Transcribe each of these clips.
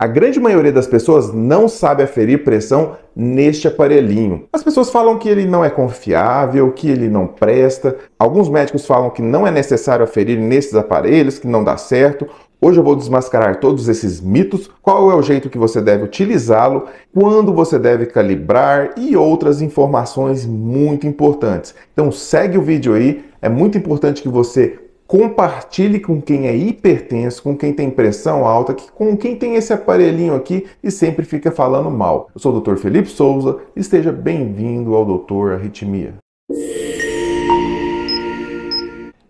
A grande maioria das pessoas não sabe aferir pressão neste aparelhinho. As pessoas falam que ele não é confiável, que ele não presta. Alguns médicos falam que não é necessário aferir nesses aparelhos, que não dá certo. Hoje eu vou desmascarar todos esses mitos, qual é o jeito que você deve utilizá-lo, quando você deve calibrar e outras informações muito importantes. Então segue o vídeo aí, é muito importante que você compartilhe com quem é hipertenso, com quem tem pressão alta, com quem tem esse aparelhinho aqui e sempre fica falando mal. Eu sou o Dr. Felipe Souza esteja bem-vindo ao Dr. Arritmia.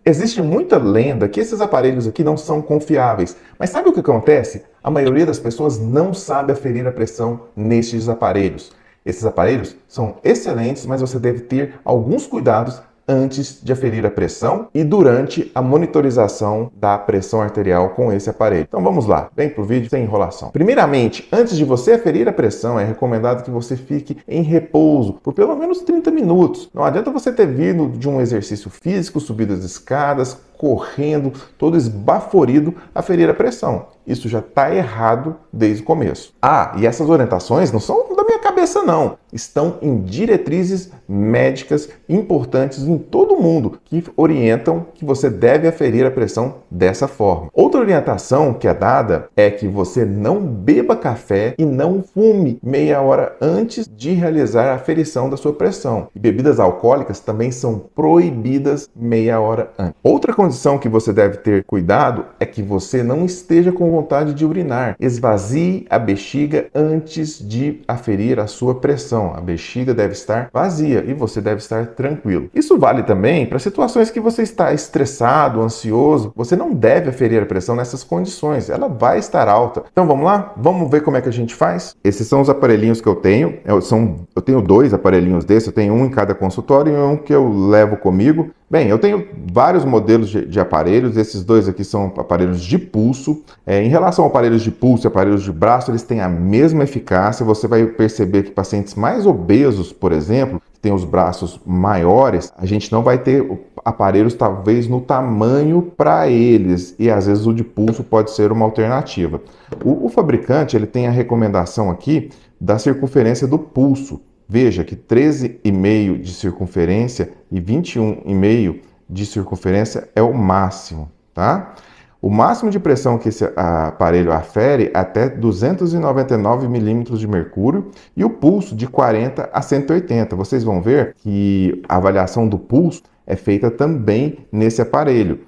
Existe muita lenda que esses aparelhos aqui não são confiáveis, mas sabe o que acontece? A maioria das pessoas não sabe aferir a pressão nestes aparelhos. Esses aparelhos são excelentes, mas você deve ter alguns cuidados antes de aferir a pressão e durante a monitorização da pressão arterial com esse aparelho. Então vamos lá, vem para o vídeo sem enrolação. Primeiramente, antes de você aferir a pressão, é recomendado que você fique em repouso por pelo menos 30 minutos. Não adianta você ter vindo de um exercício físico, subidas de escadas, correndo, todo esbaforido, aferir a pressão. Isso já está errado desde o começo. Ah, e essas orientações não são da minha cabeça cabeça, não. Estão em diretrizes médicas importantes em todo o mundo que orientam que você deve aferir a pressão dessa forma. Outra orientação que é dada é que você não beba café e não fume meia hora antes de realizar a aferição da sua pressão. E bebidas alcoólicas também são proibidas meia hora antes. Outra condição que você deve ter cuidado é que você não esteja com vontade de urinar. Esvazie a bexiga antes de aferir a sua pressão. A bexiga deve estar vazia e você deve estar tranquilo. Isso vale também para situações que você está estressado, ansioso. Você não deve aferir a pressão nessas condições. Ela vai estar alta. Então vamos lá? Vamos ver como é que a gente faz? Esses são os aparelhinhos que eu tenho. Eu, é, são, eu tenho dois aparelhinhos desses. Eu tenho um em cada consultório e um que eu levo comigo. Bem, eu tenho vários modelos de, de, aparelhos, esses dois aqui são aparelhos de pulso. É, em relação a aparelhos de pulso e aparelhos de braço, eles têm a mesma eficácia. Você vai perceber que pacientes mais obesos, por exemplo, que têm os braços maiores, a gente não vai ter aparelhos talvez no tamanho para eles e às vezes o de pulso pode ser uma alternativa. O, o fabricante ele tem a recomendação aqui da circunferência do pulso, Veja que 13,5 de circunferência e 21,5 de circunferência é o máximo, tá? O máximo de pressão que esse ah, aparelho afere é até 299 milímetros de mercúrio e o pulso de 40 a 180. Vocês vão ver que a avaliação do pulso é feita também nesse aparelho.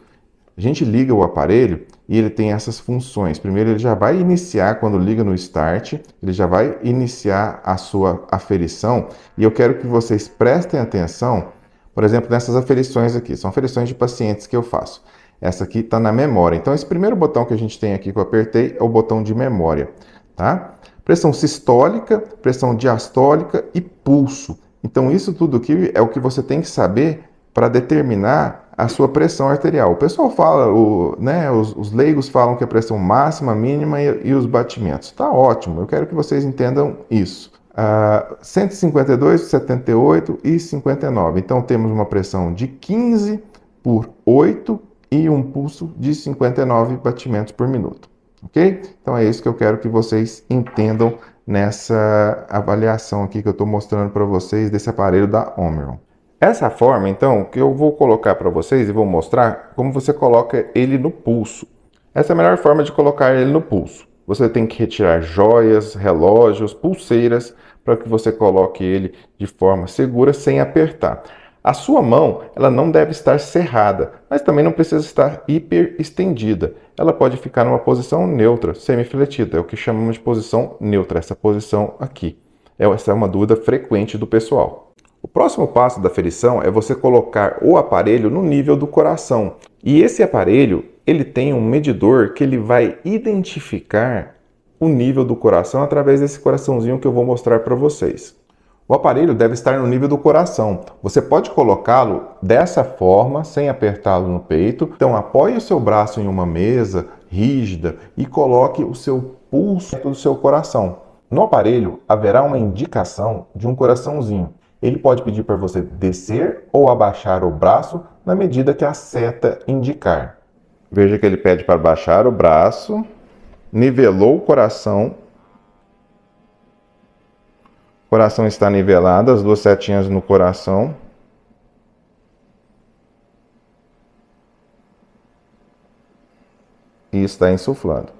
A gente liga o aparelho e ele tem essas funções. Primeiro, ele já vai iniciar, quando liga no Start, ele já vai iniciar a sua aferição. E eu quero que vocês prestem atenção, por exemplo, nessas aferições aqui. São aferições de pacientes que eu faço. Essa aqui está na memória. Então, esse primeiro botão que a gente tem aqui que eu apertei é o botão de memória. Tá? Pressão sistólica, pressão diastólica e pulso. Então, isso tudo aqui é o que você tem que saber para determinar a sua pressão arterial. O pessoal fala, o, né, os, os, leigos falam que a pressão máxima, mínima e, e os batimentos. Está ótimo, eu quero que vocês entendam isso. Uh, 152, 78 e 59. Então temos uma pressão de 15 por 8 e um pulso de 59 batimentos por minuto. Ok? Então é isso que eu quero que vocês entendam nessa avaliação aqui que eu estou mostrando para vocês desse aparelho da Omron. Essa forma, então, que eu vou colocar para vocês e vou mostrar como você coloca ele no pulso. Essa é a melhor forma de colocar ele no pulso. Você tem que retirar joias, relógios, pulseiras para que você coloque ele de forma segura sem apertar. A sua mão, ela não deve estar cerrada, mas também não precisa estar hiper estendida. Ela pode ficar numa posição neutra, semifletida, é o que chamamos de posição neutra, essa posição aqui. É, essa é uma dúvida frequente do pessoal. O próximo passo da ferição é você colocar o aparelho no nível do coração. E esse aparelho, ele tem um medidor que ele vai identificar o nível do coração através desse coraçãozinho que eu vou mostrar para vocês. O aparelho deve estar no nível do coração. Você pode colocá-lo dessa forma, sem apertá-lo no peito. Então apoie o seu braço em uma mesa rígida e coloque o seu pulso do seu coração. No aparelho haverá uma indicação de um coraçãozinho. Ele pode pedir para você descer ou abaixar o braço na medida que a seta indicar. Veja que ele pede para baixar o braço, nivelou o coração. O coração está nivelado, as duas setinhas no coração. E está insuflando.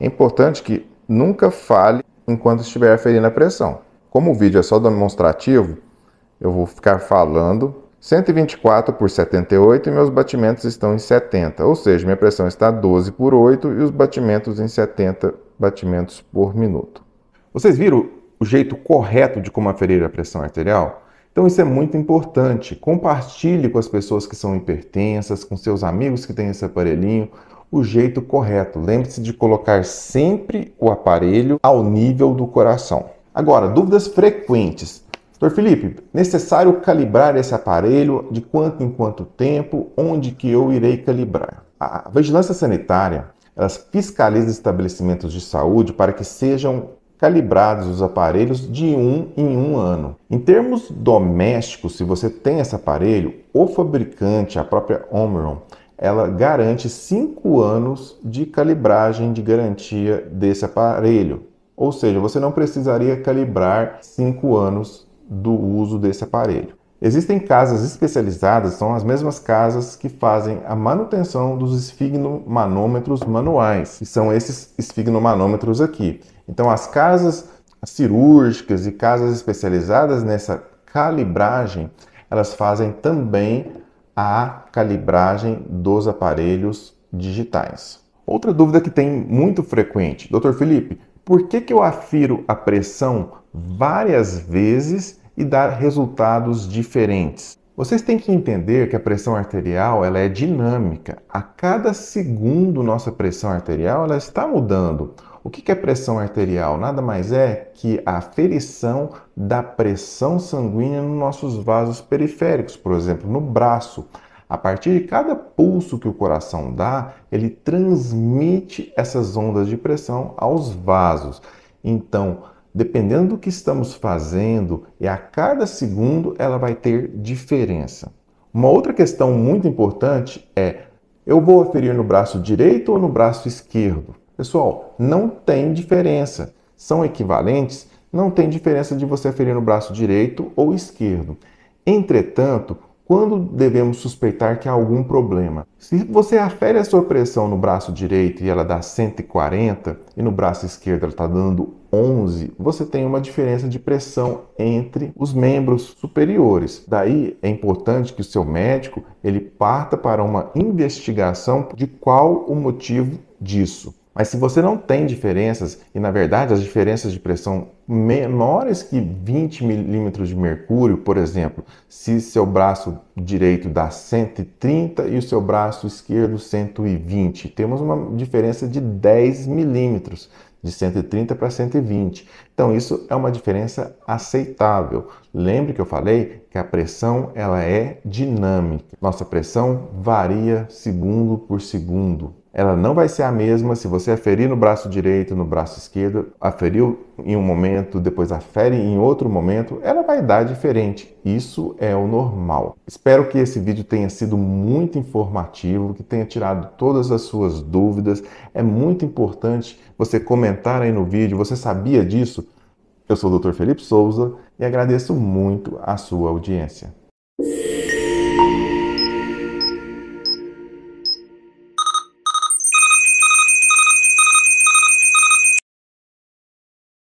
É importante que nunca fale enquanto estiver ferindo a pressão. Como o vídeo é só demonstrativo, eu vou ficar falando 124 por 78 e meus batimentos estão em 70, ou seja, minha pressão está 12 por 8 e os batimentos em 70 batimentos por minuto. Vocês viram o jeito correto de como aferir a pressão arterial? Então isso é muito importante. Compartilhe com as pessoas que são hipertensas, com seus amigos que têm esse aparelhinho, o jeito correto. Lembre-se de colocar sempre o aparelho ao nível do coração. Agora, dúvidas frequentes. Doutor Felipe, necessário calibrar esse aparelho de quanto em quanto tempo, onde que eu irei calibrar? A vigilância sanitária, elas fiscaliza estabelecimentos de saúde para que sejam calibrados os aparelhos de um em um ano. Em termos domésticos, se você tem esse aparelho, o fabricante, a própria Omron, ela garante cinco anos de calibragem de garantia desse aparelho. Ou seja, você não precisaria calibrar 5 anos do uso desse aparelho. Existem casas especializadas, são as mesmas casas que fazem a manutenção dos esfignomanômetros manuais, que são esses esfignomanômetros aqui. Então, as casas cirúrgicas e casas especializadas nessa calibragem, elas fazem também a calibragem dos aparelhos digitais. Outra dúvida que tem muito frequente, Dr. Felipe, por que, que eu afiro a pressão várias vezes e dar resultados diferentes? Vocês têm que entender que a pressão arterial ela é dinâmica. A cada segundo, nossa pressão arterial ela está mudando. O que é pressão arterial? Nada mais é que a aferição da pressão sanguínea nos nossos vasos periféricos, por exemplo, no braço. A partir de cada pulso que o coração dá, ele transmite essas ondas de pressão aos vasos. Então, dependendo do que estamos fazendo, e a cada segundo ela vai ter diferença. Uma outra questão muito importante é: eu vou aferir no braço direito ou no braço esquerdo? Pessoal, não tem diferença. São equivalentes, não tem diferença de você aferir no braço direito ou esquerdo. Entretanto, quando devemos suspeitar que há algum problema? Se você afere a sua pressão no braço direito e ela dá 140 e no braço esquerdo ela está dando 11, você tem uma diferença de pressão entre os membros superiores. Daí é importante que o seu médico ele parta para uma investigação de qual o motivo disso. Mas se você não tem diferenças, e na verdade as diferenças de pressão menores que 20 milímetros de mercúrio, por exemplo, se seu braço direito dá 130 e o seu braço esquerdo 120, temos uma diferença de 10 milímetros, de 130 para 120. Então isso é uma diferença aceitável. Lembre que eu falei que a pressão ela é dinâmica. Nossa pressão varia segundo por segundo, ela não vai ser a mesma se você aferir no braço direito, no braço esquerdo, aferiu em um momento, depois afere em outro momento, ela vai dar diferente. Isso é o normal. Espero que esse vídeo tenha sido muito informativo, que tenha tirado todas as suas dúvidas. É muito importante você comentar aí no vídeo, você sabia disso? Eu sou o Dr. Felipe Souza e agradeço muito a sua audiência.